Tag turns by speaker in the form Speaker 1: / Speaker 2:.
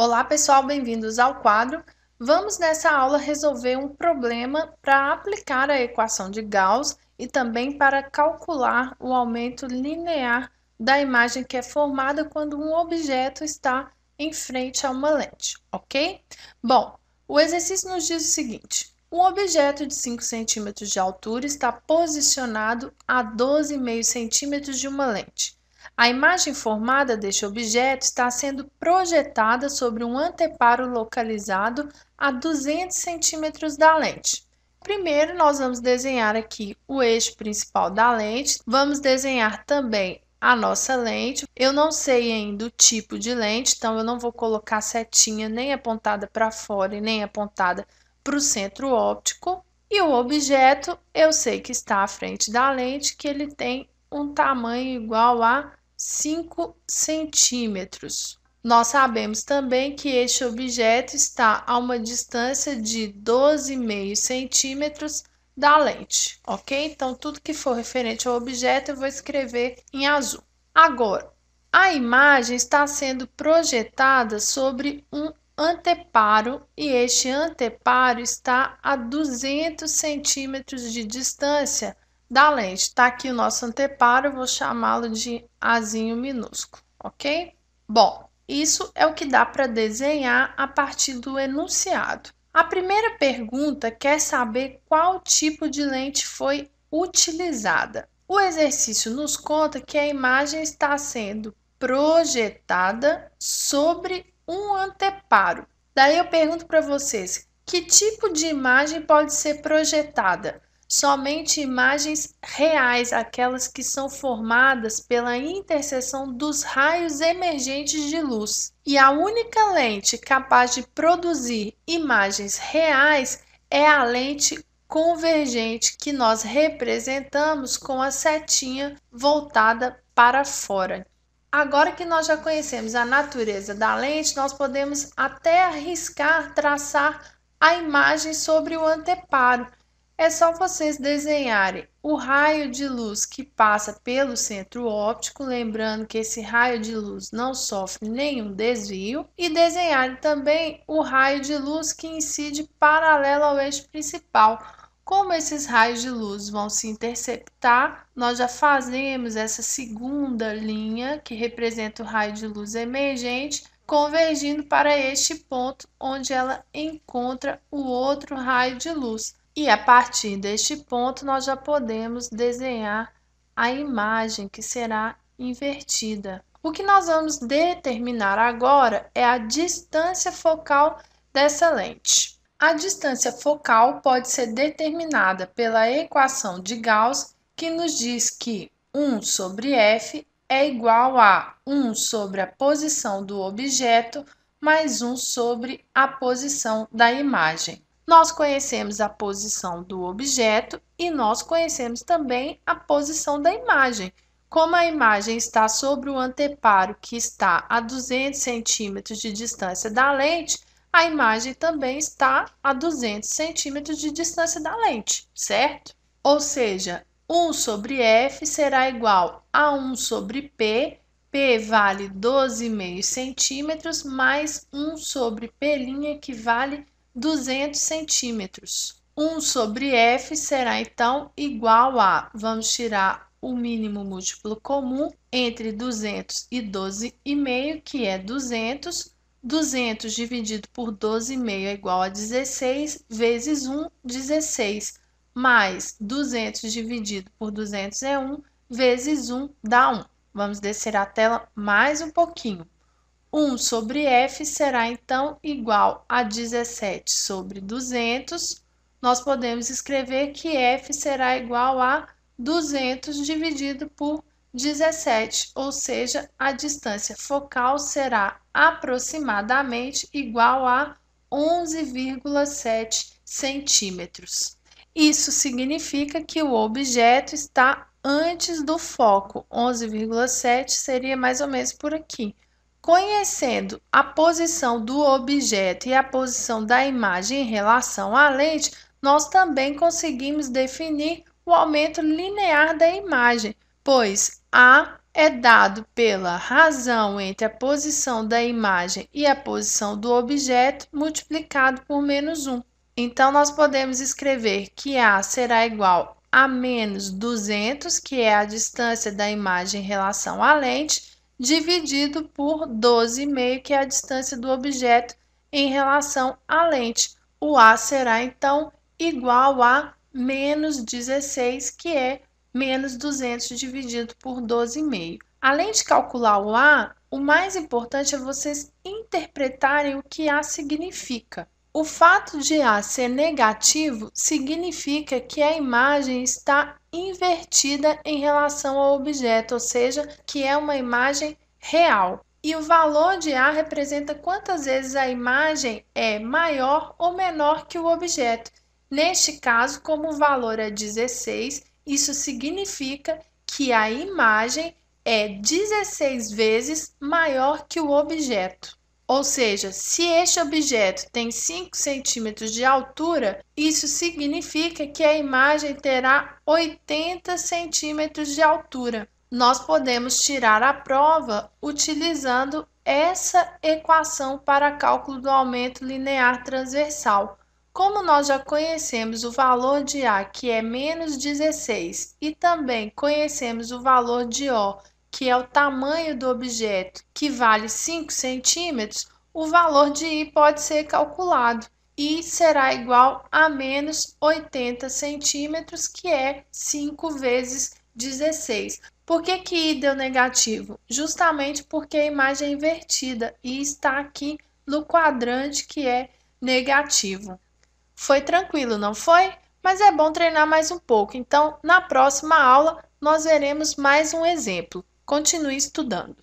Speaker 1: Olá pessoal, bem-vindos ao quadro. Vamos nessa aula resolver um problema para aplicar a equação de Gauss e também para calcular o aumento linear da imagem que é formada quando um objeto está em frente a uma lente, ok? Bom, o exercício nos diz o seguinte. Um objeto de 5 centímetros de altura está posicionado a 12,5 centímetros de uma lente. A imagem formada deste objeto está sendo projetada sobre um anteparo localizado a 200 centímetros da lente. Primeiro, nós vamos desenhar aqui o eixo principal da lente. Vamos desenhar também a nossa lente. Eu não sei ainda o tipo de lente, então eu não vou colocar setinha nem apontada para fora e nem apontada para o centro óptico. E o objeto, eu sei que está à frente da lente, que ele tem um tamanho igual a 5 centímetros. Nós sabemos também que este objeto está a uma distância de 12,5 centímetros da lente, ok? Então, tudo que for referente ao objeto eu vou escrever em azul. Agora, a imagem está sendo projetada sobre um anteparo e este anteparo está a 200 centímetros de distância da lente. Tá aqui o nosso anteparo, eu vou chamá-lo de azinho minúsculo, ok? Bom, isso é o que dá para desenhar a partir do enunciado. A primeira pergunta quer saber qual tipo de lente foi utilizada. O exercício nos conta que a imagem está sendo projetada sobre um anteparo. Daí eu pergunto para vocês: que tipo de imagem pode ser projetada? somente imagens reais, aquelas que são formadas pela interseção dos raios emergentes de luz. E a única lente capaz de produzir imagens reais é a lente convergente que nós representamos com a setinha voltada para fora. Agora que nós já conhecemos a natureza da lente, nós podemos até arriscar traçar a imagem sobre o anteparo, é só vocês desenharem o raio de luz que passa pelo centro óptico, lembrando que esse raio de luz não sofre nenhum desvio, e desenharem também o raio de luz que incide paralelo ao eixo principal. Como esses raios de luz vão se interceptar, nós já fazemos essa segunda linha, que representa o raio de luz emergente, convergindo para este ponto onde ela encontra o outro raio de luz. E a partir deste ponto, nós já podemos desenhar a imagem que será invertida. O que nós vamos determinar agora é a distância focal dessa lente. A distância focal pode ser determinada pela equação de Gauss, que nos diz que 1 sobre f é igual a 1 sobre a posição do objeto mais 1 sobre a posição da imagem nós conhecemos a posição do objeto e nós conhecemos também a posição da imagem. Como a imagem está sobre o anteparo que está a 200 centímetros de distância da lente, a imagem também está a 200 centímetros de distância da lente, certo? Ou seja, 1 sobre F será igual a 1 sobre P, P vale 12,5 centímetros, mais 1 sobre P' que vale 200 centímetros. 1 sobre f será então igual a, vamos tirar o mínimo múltiplo comum entre 200 e 12,5, que é 200. 200 dividido por 12,5 é igual a 16, vezes 1, 16, mais 200 dividido por 200 é 1, vezes 1 dá 1. Vamos descer a tela mais um pouquinho. 1 sobre f será então igual a 17 sobre 200. Nós podemos escrever que f será igual a 200 dividido por 17, ou seja, a distância focal será aproximadamente igual a 11,7 centímetros. Isso significa que o objeto está antes do foco, 11,7 seria mais ou menos por aqui. Conhecendo a posição do objeto e a posição da imagem em relação à lente, nós também conseguimos definir o aumento linear da imagem, pois A é dado pela razão entre a posição da imagem e a posição do objeto multiplicado por menos 1. Então, nós podemos escrever que A será igual a menos 200, que é a distância da imagem em relação à lente, dividido por 12,5, que é a distância do objeto em relação à lente. O A será então igual a menos 16, que é menos 200 dividido por 12,5. Além de calcular o A, o mais importante é vocês interpretarem o que A significa. O fato de A ser negativo significa que a imagem está invertida em relação ao objeto, ou seja, que é uma imagem real. E o valor de A representa quantas vezes a imagem é maior ou menor que o objeto. Neste caso, como o valor é 16, isso significa que a imagem é 16 vezes maior que o objeto. Ou seja, se este objeto tem 5 centímetros de altura, isso significa que a imagem terá 80 centímetros de altura. Nós podemos tirar a prova utilizando essa equação para cálculo do aumento linear transversal. Como nós já conhecemos o valor de A, que é menos 16, e também conhecemos o valor de O, que é o tamanho do objeto, que vale 5 centímetros, o valor de I pode ser calculado e será igual a menos 80 centímetros, que é 5 vezes 16. Por que, que I deu negativo? Justamente porque a imagem é invertida e está aqui no quadrante que é negativo. Foi tranquilo, não foi? Mas é bom treinar mais um pouco. Então, na próxima aula, nós veremos mais um exemplo. Continue estudando.